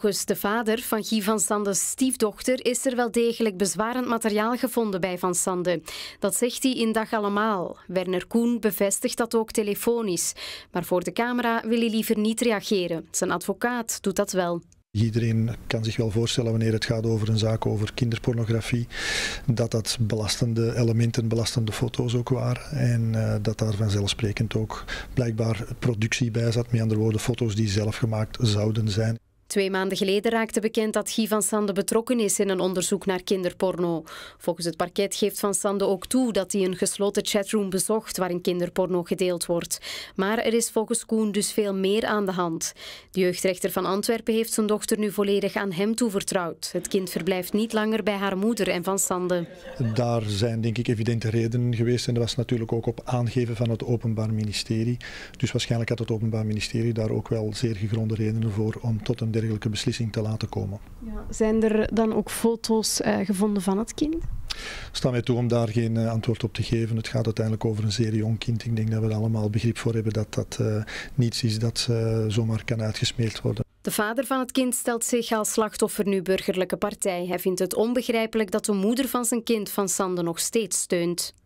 Volgens de vader van Guy van Sande's stiefdochter is er wel degelijk bezwarend materiaal gevonden bij Van Sande. Dat zegt hij in Dag Allemaal. Werner Koen bevestigt dat ook telefonisch. Maar voor de camera wil hij liever niet reageren. Zijn advocaat doet dat wel. Iedereen kan zich wel voorstellen wanneer het gaat over een zaak over kinderpornografie, dat dat belastende elementen, belastende foto's ook waren. En eh, dat daar vanzelfsprekend ook blijkbaar productie bij zat, met andere woorden foto's die zelf gemaakt zouden zijn. Twee maanden geleden raakte bekend dat Guy van Sande betrokken is in een onderzoek naar kinderporno. Volgens het parket geeft van Sande ook toe dat hij een gesloten chatroom bezocht waarin kinderporno gedeeld wordt. Maar er is volgens Koen dus veel meer aan de hand. De jeugdrechter van Antwerpen heeft zijn dochter nu volledig aan hem toevertrouwd. Het kind verblijft niet langer bij haar moeder en van Sande. Daar zijn denk ik evidente redenen geweest en dat was natuurlijk ook op aangeven van het Openbaar Ministerie. Dus waarschijnlijk had het Openbaar Ministerie daar ook wel zeer gegronde redenen voor om tot een beslissing te laten komen. Ja, zijn er dan ook foto's eh, gevonden van het kind? Sta mij toe om daar geen eh, antwoord op te geven. Het gaat uiteindelijk over een zeer jong kind. Ik denk dat we er allemaal begrip voor hebben dat dat eh, niets is dat zomaar kan uitgesmeerd worden. De vader van het kind stelt zich als slachtoffer nu burgerlijke partij. Hij vindt het onbegrijpelijk dat de moeder van zijn kind van Sande nog steeds steunt.